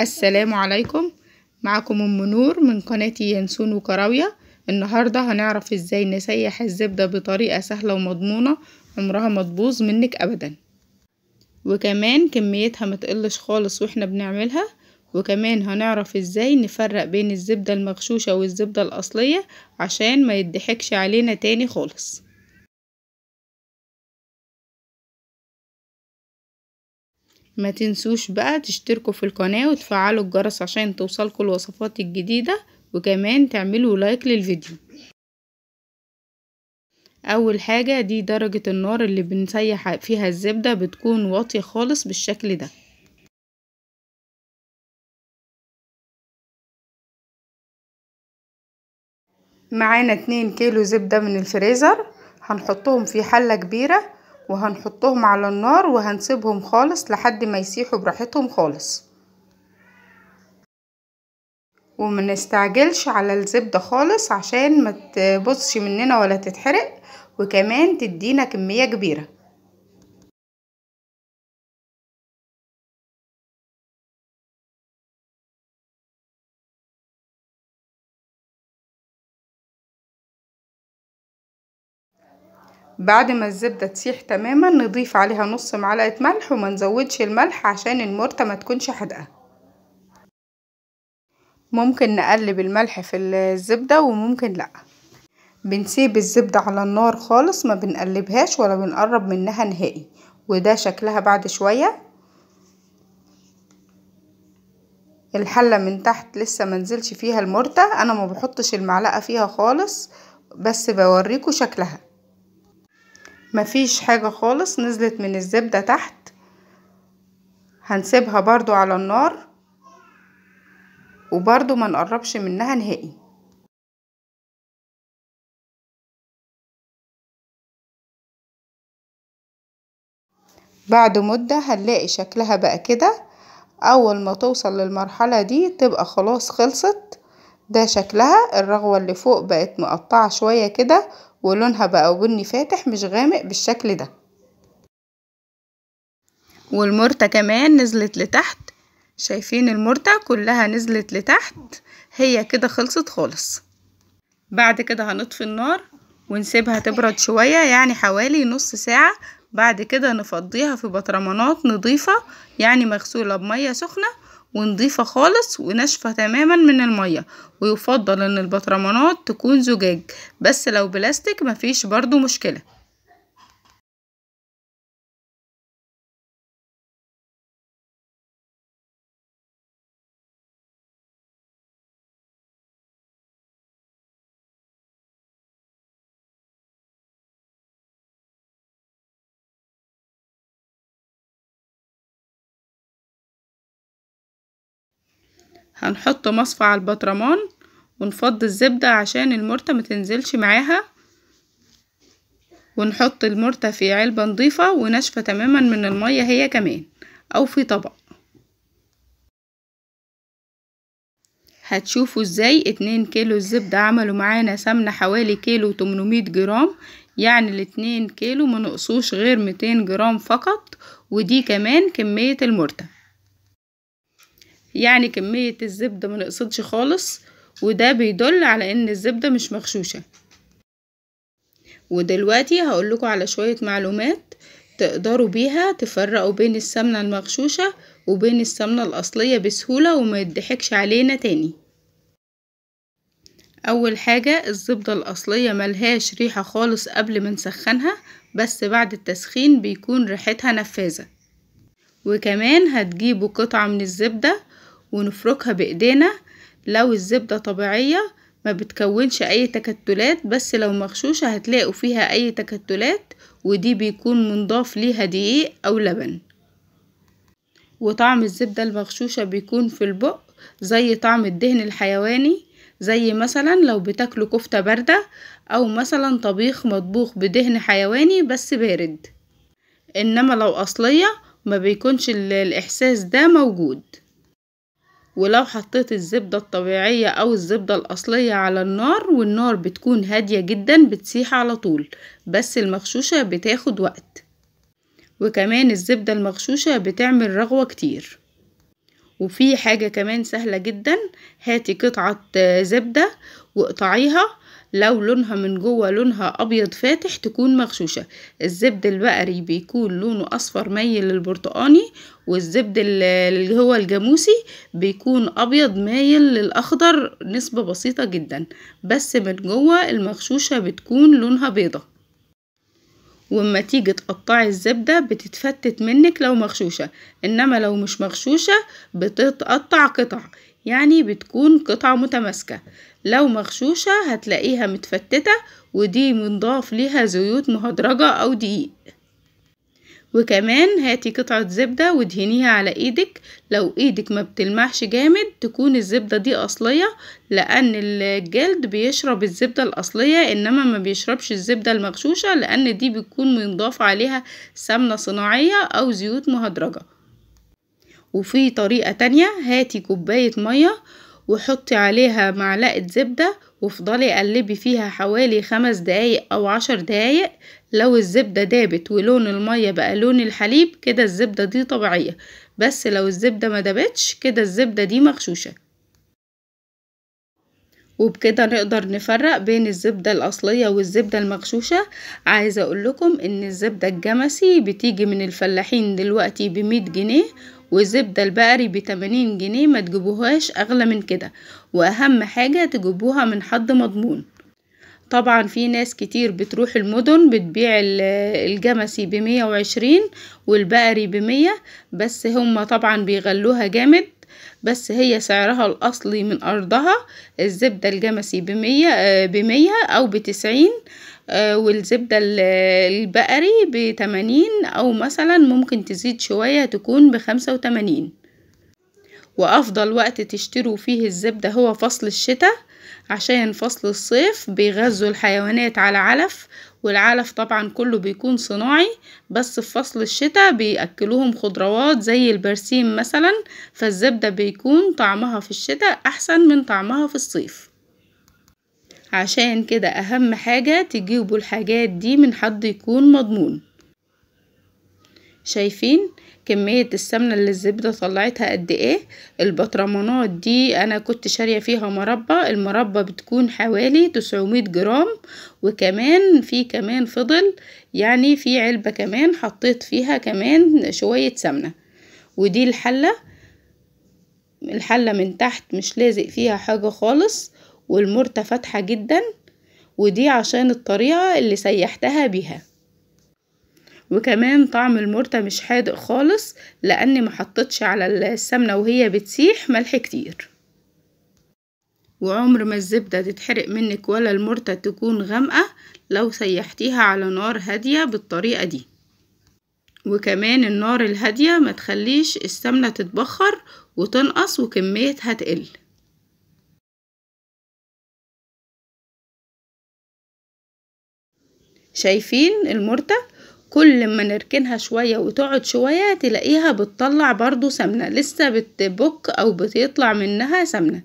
السلام عليكم معكم ام نور من قناتي ينسون وكراوية النهاردة هنعرف ازاي نسيح الزبدة بطريقة سهلة ومضمونة عمرها ما تبوظ منك ابدا وكمان كميتها ما تقلش خالص واحنا بنعملها وكمان هنعرف ازاي نفرق بين الزبدة المغشوشة والزبدة الاصلية عشان ما يضحكش علينا تاني خالص ما تنسوش بقى تشتركوا في القناة وتفعلوا الجرس عشان توصلكوا الوصفات الجديدة وكمان تعملوا لايك للفيديو اول حاجة دي درجة النار اللي بنسيح فيها الزبدة بتكون واطية خالص بالشكل ده معانا اتنين كيلو زبدة من الفريزر هنحطهم في حلة كبيرة وهنحطهم على النار وهنسيبهم خالص لحد ما يسيحوا براحتهم خالص ومنستعجلش على الزبدة خالص عشان ما تبصش مننا ولا تتحرق وكمان تدينا كمية كبيرة بعد ما الزبدة تسيح تماما نضيف عليها نص معلقة ملح وما نزودش الملح عشان المرتة ما تكونش حادقة ممكن نقلب الملح في الزبدة وممكن لأ بنسيب الزبدة على النار خالص ما بنقلبهاش ولا بنقرب منها نهائي وده شكلها بعد شوية الحلة من تحت لسه منزلش فيها المرتة انا ما بحطش المعلقة فيها خالص بس بوريكم شكلها مفيش حاجة خالص نزلت من الزبدة تحت هنسيبها برضو على النار وبرضو ما نقربش منها نهائي بعد مدة هنلاقي شكلها بقى كده اول ما توصل للمرحلة دي تبقى خلاص خلصت ده شكلها الرغوة اللي فوق بقت مقطعة شوية كده ولونها بقى بني فاتح مش غامق بالشكل ده والمرتة كمان نزلت لتحت شايفين المرتة كلها نزلت لتحت هي كده خلصت خالص بعد كده هنطفي النار ونسيبها تبرد شوية يعني حوالي نص ساعة بعد كده نفضيها في بطرمانات نضيفة يعني مغسولة بمية سخنة ونضيفة خالص وناشفة تماما من المية ويفضل ان البطرمانات تكون زجاج بس لو بلاستيك مفيش برضو مشكلة هنحط مصفى على البطرمان ونفض الزبدة عشان المرتة متنزلش معاها ونحط المرتة في علبة نضيفة وناشفة تماما من المية هي كمان أو في طبق هتشوفوا ازاي اتنين كيلو الزبدة عملوا معانا سمنة حوالي كيلو تمنمية جرام يعني الاتنين كيلو منقصوش غير متين جرام فقط ودي كمان كمية المرتة يعني كمية الزبدة منقصدش خالص وده بيدل على ان الزبدة مش مغشوشة ودلوقتي هقولكوا على شوية معلومات تقدروا بيها تفرقوا بين السمنة المغشوشة وبين السمنة الأصلية بسهولة وما يضحكش علينا تاني أول حاجة الزبدة الأصلية ملهاش ريحة خالص قبل ما نسخنها بس بعد التسخين بيكون ريحتها نفاذة وكمان هتجيبوا قطعة من الزبدة ونفركها بايدينا لو الزبدة طبيعية ما بتكونش اي تكتلات بس لو مغشوشة هتلاقوا فيها اي تكتلات ودي بيكون منضاف ليها دقيق او لبن وطعم الزبدة المغشوشة بيكون في البق زي طعم الدهن الحيواني زي مثلا لو بتاكلوا كفتة باردة او مثلا طبيخ مطبوخ بدهن حيواني بس بارد انما لو اصلية ما بيكونش الاحساس ده موجود ولو حطيت الزبدة الطبيعية او الزبدة الاصلية على النار والنار بتكون هادية جدا بتسيح على طول بس المغشوشة بتاخد وقت وكمان الزبدة المغشوشة بتعمل رغوة كتير وفي حاجة كمان سهلة جدا هاتي قطعة زبدة واقطعيها لو لونها من جوه لونها ابيض فاتح تكون مغشوشه الزبد البقري بيكون لونه اصفر مايل للبرتقاني والزبد اللي هو الجاموسي بيكون ابيض مايل للاخضر نسبه بسيطه جدا بس من جوه المغشوشه بتكون لونها بيضه واما تيجي تقطعي الزبدة بتتفتت منك لو مغشوشة انما لو مش مغشوشة بتتقطع قطع يعني بتكون قطعة متماسكة لو مغشوشة هتلاقيها متفتتة ودي منضاف ليها زيوت مهدرجة أو دقيق وكمان هاتي قطعة زبدة ودهنيها على ايدك لو ايدك ما بتلمعش جامد تكون الزبدة دي اصلية لان الجلد بيشرب الزبدة الاصلية انما ما بيشربش الزبدة المغشوشة لان دي بتكون منضاف عليها سمنة صناعية او زيوت مهدرجة وفي طريقة تانية هاتي كوباية مية وحطي عليها معلقة زبدة وافضلي قلبي فيها حوالي خمس دقايق او عشر دقايق لو الزبدة دابت ولون المية بقى لون الحليب كده الزبدة دي طبيعية بس لو الزبدة ما دابتش كده الزبدة دي مغشوشة وبكده نقدر نفرق بين الزبدة الأصلية والزبدة المغشوشة عايزة أقول لكم إن الزبدة الجمسي بتيجي من الفلاحين دلوقتي بمية جنيه والزبدة البقري بتمانين جنيه ما تجيبوهاش أغلى من كده وأهم حاجة تجيبوها من حد مضمون طبعا في ناس كتير بتروح المدن بتبيع الجمسي بمية وعشرين والبقري بمية بس هما طبعا بيغلوها جامد بس هي سعرها الأصلي من أرضها الزبدة الجمسي بمية, آه، بمية أو بتسعين آه، والزبدة البقري بتمانين أو مثلا ممكن تزيد شوية تكون بخمسة وتمانين وأفضل وقت تشتروا فيه الزبدة هو فصل الشتاء عشان فصل الصيف بيغذوا الحيوانات على علف والعلف طبعا كله بيكون صناعي بس في فصل الشتاء بيأكلوهم خضروات زي البرسيم مثلا فالزبدة بيكون طعمها في الشتاء أحسن من طعمها في الصيف عشان كده أهم حاجة تجيبوا الحاجات دي من حد يكون مضمون شايفين كمية السمنة اللي الزبدة طلعتها قد ايه البطرمانات دي انا كنت شارية فيها مربى المربى بتكون حوالي 900 جرام وكمان في كمان فضل يعني في علبة كمان حطيت فيها كمان شوية سمنة ودي الحلة الحلة من تحت مش لازق فيها حاجة خالص والمرته فاتحة جدا ودي عشان الطريقة اللي سيحتها بيها وكمان طعم المرته مش حادق خالص لأني حطتش على السمنة وهي بتسيح ملح كتير وعمر ما الزبدة تتحرق منك ولا المرته تكون غامقة لو سيحتيها على نار هادية بالطريقة دي وكمان النار الهادية ما تخليش السمنة تتبخر وتنقص وكميتها تقل شايفين المرتة كل ما نركنها شوية وتقعد شوية تلاقيها بتطلع برضو سمنة لسه بتبك أو بتطلع منها سمنة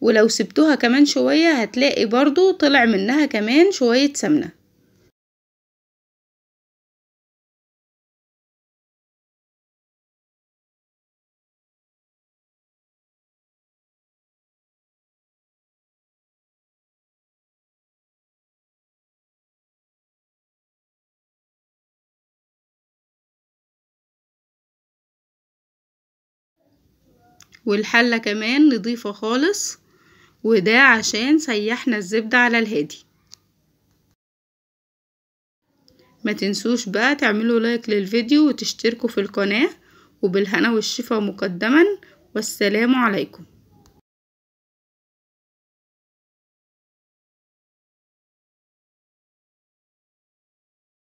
ولو سبتوها كمان شوية هتلاقي برضو طلع منها كمان شوية سمنة والحلة كمان نضيفة خالص وده عشان سيحنا الزبدة على الهادي ما تنسوش بقى تعملوا لايك للفيديو وتشتركوا في القناة وبالهنا والشفا مقدما والسلام عليكم